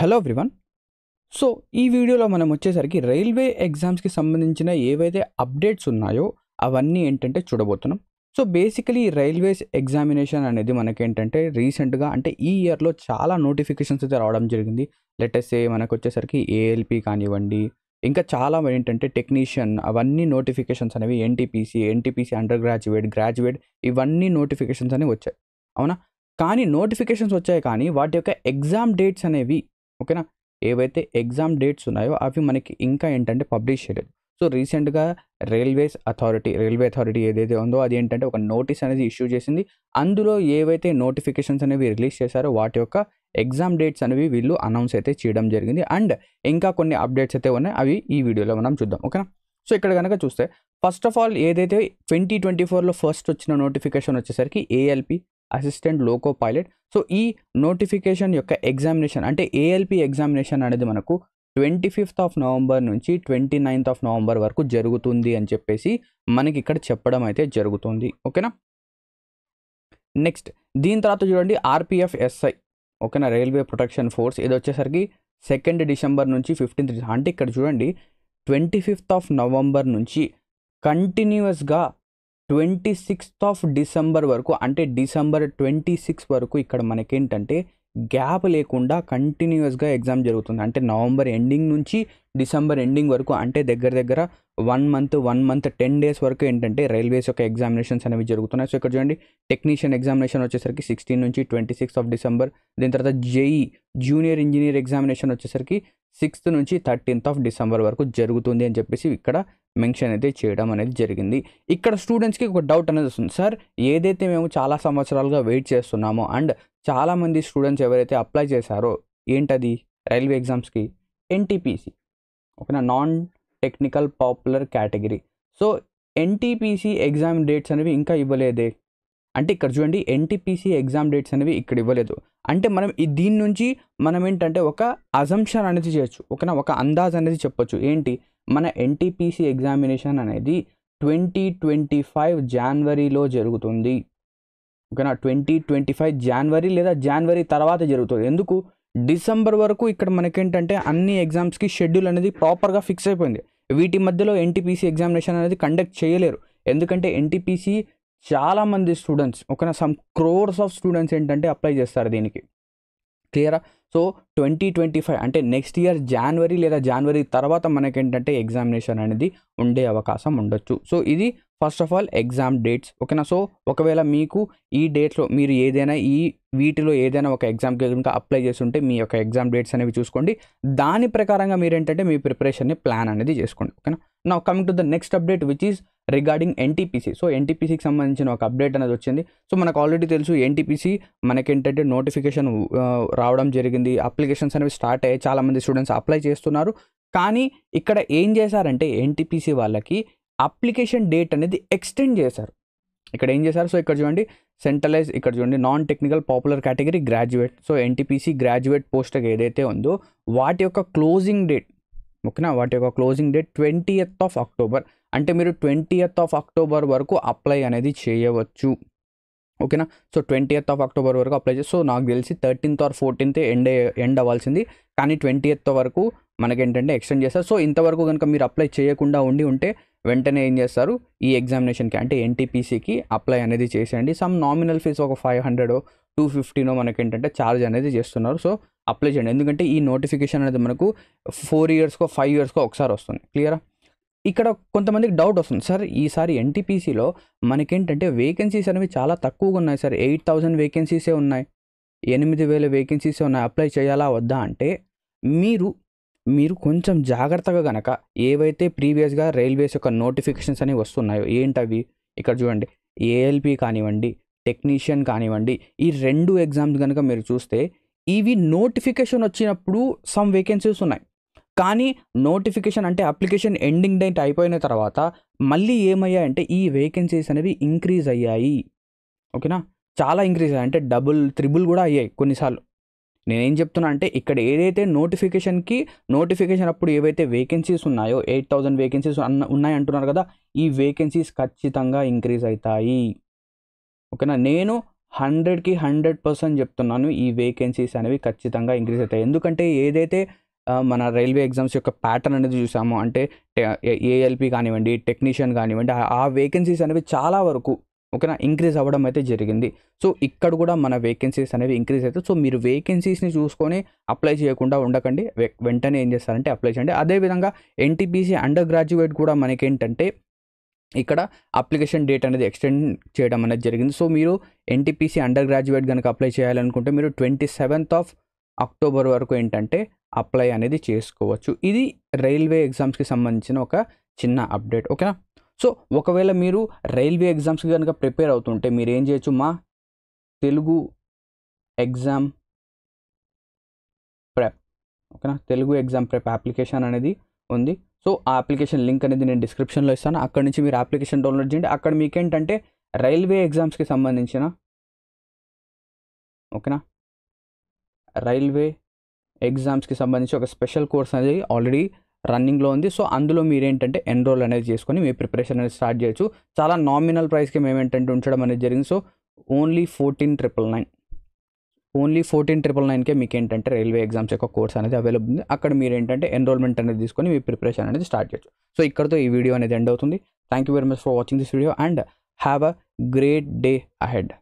hello everyone so ఈ వీడియోలో మనం వచ్చేసరికి రైల్వే ఎగ్జామ్స్కి సంబంధించిన ఏవైతే అప్డేట్స్ ఉన్నాయో అవన్నీ ఏంటంటే చూడబోతున్నాం సో బేసికలీ రైల్వేస్ ఎగ్జామినేషన్ అనేది మనకేంటంటే రీసెంట్గా అంటే ఈ ఇయర్లో చాలా నోటిఫికేషన్స్ అయితే రావడం జరిగింది ఏ మనకు వచ్చేసరికి ఏఎల్పి కానివ్వండి ఇంకా చాలా ఏంటంటే టెక్నీషియన్ అవన్నీ నోటిఫికేషన్స్ అనేవి NTPC NTPC under graduate graduate ఇవన్నీ నోటిఫికేషన్స్ అనేవి వచ్చాయి అవునా కానీ నోటిఫికేషన్స్ వచ్చాయి కానీ వాటి యొక్క ఎగ్జామ్ డేట్స్ అనేవి ఓకేనా ఏవైతే ఎగ్జామ్ డేట్స్ ఉన్నాయో అవి మనకి ఇంకా ఏంటంటే పబ్లిష్ చేయలేదు సో రీసెంట్గా రైల్వేస్ అథారిటీ రైల్వే అథారిటీ ఏదైతే ఉందో అది ఏంటంటే ఒక నోటీస్ అనేది ఇష్యూ చేసింది అందులో ఏవైతే నోటిఫికేషన్స్ అనేవి రిలీజ్ చేశారో వాటి యొక్క ఎగ్జామ్ డేట్స్ అనేవి వీళ్ళు అనౌన్స్ అయితే చేయడం జరిగింది అండ్ ఇంకా కొన్ని అప్డేట్స్ అయితే ఉన్నాయి అవి ఈ వీడియోలో మనం చూద్దాం ఓకేనా సో ఇక్కడ కనుక చూస్తే ఫస్ట్ ఆఫ్ ఆల్ ఏదైతే ట్వంటీ ట్వంటీ ఫోర్లో ఫస్ట్ వచ్చిన నోటిఫికేషన్ వచ్చేసరికి ALP assistant loco pilot so ఈ నోటిఫికేషన్ యొక్క ఎగ్జామినేషన్ అంటే ఏఎల్పి ఎగ్జామినేషన్ అనేది మనకు ట్వంటీ ఫిఫ్త్ ఆఫ్ నవంబర్ నుంచి ట్వంటీ నైన్త్ ఆఫ్ నవంబర్ వరకు జరుగుతుంది అని చెప్పేసి మనకి ఇక్కడ చెప్పడం అయితే జరుగుతుంది ఓకేనా నెక్స్ట్ దీని తర్వాత చూడండి ఆర్పిఎఫ్ ఎస్ఐ ఓకేనా రైల్వే ప్రొటెక్షన్ ఫోర్స్ ఇది వచ్చేసరికి సెకండ్ డిసెంబర్ నుంచి ఫిఫ్టీన్త్ అంటే ఇక్కడ చూడండి ట్వంటీ ఫిఫ్త్ ఆఫ్ నవంబర్ నుంచి కంటిన్యూస్గా ట్వంటీ సిక్స్త్ ఆఫ్ డిసెంబర్ వరకు అంటే డిసెంబర్ ట్వంటీ సిక్స్ వరకు ఇక్కడ మనకేంటంటే గ్యాప్ లేకుండా కంటిన్యూస్గా ఎగ్జామ్ జరుగుతుంది అంటే నవంబర్ ఎండింగ్ నుంచి డిసెంబర్ ఎండింగ్ వరకు అంటే దగ్గర దగ్గర one month one month ten days వరకు ఏంటంటే రైల్వేస్ యొక్క ఎగ్జామినేషన్స్ అనేవి జరుగుతున్నాయి సో ఇక్కడ చూడండి టెక్నీషియన్ ఎగ్జామినేషన్ వచ్చేసరికి సిక్స్టీన్ నుంచి ట్వంటీ సిక్స్ ఆఫ్ డిసెంబర్ దీని తర్వాత జేఈ జూనియర్ ఇంజనీర్ ఎగ్జామినేషన్ వచ్చేసరికి సిక్స్త్ నుంచి థర్టీన్త్ ఆఫ్ డిసెంబర్ వరకు జరుగుతుంది అని చెప్పేసి ఇక్కడ మెన్షన్ అయితే చేయడం అనేది జరిగింది ఇక్కడ స్టూడెంట్స్కి ఒక డౌట్ అనేది వస్తుంది సార్ ఏదైతే మేము చాలా సంవత్సరాలుగా వెయిట్ చేస్తున్నామో అండ్ చాలామంది స్టూడెంట్స్ ఎవరైతే అప్లై చేశారో ఏంటది రైల్వే ఎగ్జామ్స్కి ఎన్టీపీసీ ఓకేనా non technical popular category so NTPC exam dates అనేవి ఇంకా ఇవ్వలేదే అంటే ఇక్కడ చూడండి ఎన్టీపీసీ ఎగ్జామ్ డేట్స్ అనేవి ఇక్కడ ఇవ్వలేదు అంటే మనం దీని నుంచి మనం ఏంటంటే ఒక అజంషన్ అనేది చేయొచ్చు ఓకేనా ఒక అందాజ్ అనేది చెప్పొచ్చు ఏంటి మన ఎన్టీపీసీ ఎగ్జామినేషన్ అనేది ట్వంటీ ట్వంటీ ఫైవ్ జనవరిలో జరుగుతుంది ఓకేనా ట్వంటీ ట్వంటీ ఫైవ్ జనవరి లేదా జనవరి తర్వాత జరుగుతుంది ఎందుకు డిసెంబర్ వరకు ఇక్కడ మనకేంటంటే అన్ని ఎగ్జామ్స్కి షెడ్యూల్ అనేది ప్రాపర్గా ఫిక్స్ అయిపోయింది వీటి మధ్యలో ఎన్టీపీసీ ఎగ్జామినేషన్ అనేది కండక్ట్ చేయలేరు ఎందుకంటే ఎన్టీపీసీ చాలామంది స్టూడెంట్స్ ఒక సమ్ క్రోర్స్ ఆఫ్ స్టూడెంట్స్ ఏంటంటే అప్లై చేస్తారు దీనికి క్లియరా సో ట్వంటీ ట్వంటీ ఫైవ్ అంటే నెక్స్ట్ ఇయర్ జనవరి లేదా జనవరి తర్వాత మనకేంటంటే ఎగ్జామినేషన్ అనేది ఉండే అవకాశం ఉండొచ్చు సో ఇది first of all exam dates ఓకేనా సో ఒకవేళ మీకు ఈ డేట్లో మీరు ఏదైనా ఈ వీటిలో ఏదైనా ఒక ఎగ్జామ్కి కనుక అప్లై చేస్తుంటే మీ యొక్క ఎగ్జామ్ డేట్స్ అనేవి చూసుకోండి దాని ప్రకారంగా మీరు ఏంటంటే మీ ప్రిపరేషన్ని ప్లాన్ అనేది చేసుకోండి ఓకేనా నా coming to the next update which is regarding NTPC so ఎన్టీపీసీకి సంబంధించిన ఒక అప్డేట్ అనేది వచ్చింది సో మనకు ఆల్రెడీ తెలుసు ఎన్టీపీసీ మనకి ఏంటంటే నోటిఫికేషన్ రావడం జరిగింది అప్లికేషన్స్ అనేవి స్టార్ట్ అయ్యాయి చాలామంది స్టూడెంట్స్ అప్లై చేస్తున్నారు కానీ ఇక్కడ ఏం చేశారంటే ఎన్టీపీసీ వాళ్ళకి అప్లికేషన్ డేట్ అనేది ఎక్స్టెండ్ చేశారు ఇక్కడ ఏం చేశారు సో ఇక్కడ చూడండి సెంట్రలైజ్ ఇక్కడ చూడండి non technical popular category graduate so NTPC graduate పోస్ట్కి ఏదైతే ఉందో వాటి యొక్క క్లోజింగ్ డేట్ ఓకేనా వాటి యొక్క closing date eighth of October అంటే మీరు ట్వంటీయత్ ఆఫ్ అక్టోబర్ వరకు అప్లై అనేది చేయవచ్చు ఓకేనా సో ట్వంటీయత్ ఆఫ్ అక్టోబర్ వరకు అప్లై చేసి సో నాకు తెలిసి thirteenth or fourteenth end end అవ్వాల్సింది కానీ ట్వంటీయత్ వరకు మనకి ఏంటంటే ఎక్స్టెండ్ చేస్తారు సో ఇంతవరకు కనుక మీరు అప్లై చేయకుండా ఉండి ఉంటే వెంటనే ఏం చేస్తారు ఈ ఎగ్జామినేషన్కి అంటే ఎన్టీపీసీకి అప్లై అనేది చేసేయండి సమ్ నామినల్ ఫీజు ఒక ఫైవ్ హండ్రెడ్ టూ ఫిఫ్టీనో మనకి ఏంటంటే ఛార్జ్ అనేది చేస్తున్నారు సో అప్లై చేయండి ఎందుకంటే ఈ నోటిఫికేషన్ అనేది మనకు ఫోర్ ఇయర్స్కో ఫైవ్ ఇయర్స్కో ఒకసారి వస్తుంది క్లియరా ఇక్కడ కొంతమందికి డౌట్ వస్తుంది సార్ ఈసారి ఎన్టీపీసీలో మనకేంటంటే వేకెన్సీస్ అనేవి చాలా తక్కువగా ఉన్నాయి సార్ ఎయిట్ థౌజండ్ వేకెన్సీసే ఉన్నాయి ఎనిమిది వేల వేకెన్సీసే ఉన్నాయి అప్లై చేయాలా వద్దా అంటే మీరు మీరు కొంచెం జాగ్రత్తగా గనక ఏవైతే ప్రీవియస్గా రైల్వేస్ యొక్క నోటిఫికేషన్స్ అనేవి వస్తున్నాయో ఏంటవి ఇక్కడ చూడండి ఏఎల్పి కానివ్వండి టెక్నీషియన్ కానివ్వండి ఈ రెండు ఎగ్జామ్స్ కనుక మీరు చూస్తే ఇవి నోటిఫికేషన్ వచ్చినప్పుడు సమ్ వేకెన్సీస్ ఉన్నాయి కానీ నోటిఫికేషన్ అంటే అప్లికేషన్ ఎండింగ్ డేట్ అయిపోయిన తర్వాత మళ్ళీ ఏమయ్యాయంటే ఈ వేకెన్సీస్ అనేవి ఇంక్రీజ్ అయ్యాయి ఓకేనా చాలా ఇంక్రీజ్ అయ్యాయి అంటే డబుల్ త్రిబుల్ కూడా అయ్యాయి కొన్నిసార్లు నేనేం చెప్తున్నా అంటే ఇక్కడ ఏదైతే నోటిఫికేషన్కి నోటిఫికేషన్ అప్పుడు ఏవైతే వేకెన్సీస్ ఉన్నాయో ఎయిట్ థౌజండ్ వేకెన్సీస్ అన్న ఉన్నాయి అంటున్నారు కదా ఈ వేకెన్సీస్ ఖచ్చితంగా ఇంక్రీజ్ అవుతాయి ఓకేనా నేను హండ్రెడ్కి హండ్రెడ్ పర్సెంట్ చెప్తున్నాను ఈ వేకెన్సీస్ అనేవి ఖచ్చితంగా ఇంక్రీజ్ అవుతాయి ఎందుకంటే ఏదైతే మన రైల్వే ఎగ్జామ్స్ యొక్క ప్యాటర్న్ అనేది చూసాము అంటే ఏఎల్పి కానివ్వండి టెక్నీషియన్ కానివ్వండి ఆ వేకెన్సీస్ అనేవి చాలా వరకు ఓకేనా ఇంక్రీజ్ అవ్వడం అయితే జరిగింది సో ఇక్కడ కూడా మన వేకెన్సీస్ అనేవి ఇంక్రీజ్ అవుతాయి సో మీరు వేకెన్సీస్ని చూసుకొని అప్లై చేయకుండా ఉండకండి వెంటనే ఏం చేస్తారంటే అప్లై చేయండి అదేవిధంగా ఎన్టీపీసీ అండర్ గ్రాడ్యుయేట్ కూడా మనకేంటంటే ఇక్కడ అప్లికేషన్ డేట్ అనేది ఎక్స్టెండ్ చేయడం అనేది జరిగింది సో మీరు ఎన్టీపీసీ అండర్ గ్రాడ్యుయేట్ కనుక అప్లై చేయాలనుకుంటే మీరు ట్వంటీ సెవెంత్ ఆఫ్ అక్టోబర్ వరకు ఏంటంటే అప్లై అనేది చేసుకోవచ్చు ఇది రైల్వే ఎగ్జామ్స్కి సంబంధించిన ఒక చిన్న అప్డేట్ ఓకేనా సో ఒకవేళ మీరు రైల్వే ఎగ్జామ్స్కి కనుక ప్రిపేర్ అవుతుంటే మీరు ఏం చేయొచ్చు మా తెలుగు ఎగ్జామ్ ప్రెప్ ఓకేనా తెలుగు ఎగ్జామ్ ప్రెప్ అప్లికేషన్ అనేది ఉంది సో ఆ అప్లికేషన్ లింక్ అనేది నేను డిస్క్రిప్షన్లో ఇస్తాను అక్కడ నుంచి మీరు అప్లికేషన్ డౌన్లోడ్ చేయండి అక్కడ మీకేంటంటే రైల్వే ఎగ్జామ్స్కి సంబంధించిన ఓకేనా రైల్వే ఎగ్జామ్స్కి సంబంధించి ఒక స్పెషల్ కోర్స్ అనేది ఆల్రెడీ రన్నింగ్లో ఉంది సో అందులో మీరు ఏంటంటే ఎన్రోల్ అనేది చేసుకొని మీ ప్రిపరేషన్ అనేది స్టార్ట్ చేయొచ్చు చాలా నామినల్ ప్రైస్కి మేము ఏంటంటే ఉంచడం అనేది జరిగింది so only fourteen triple nine only fourteen triple నైన్కే మీకు ఏంటంటే రైల్వే ఎగ్జామ్స్ యొక్క కోర్స్ అనేది అవైలబుల్ ఉంది అక్కడ మీరు ఏంటంటే ఎన్రోల్మెంట్ అనేది తీసుకొని మీ ప్రిపరేషన్ అనేది స్టార్ట్ చేయొచ్చు సో ఇక్కడతో ఈ వీడియో అనేది ఎండ్ అవుతుంది thank you very much for watching this video and have a great day ahead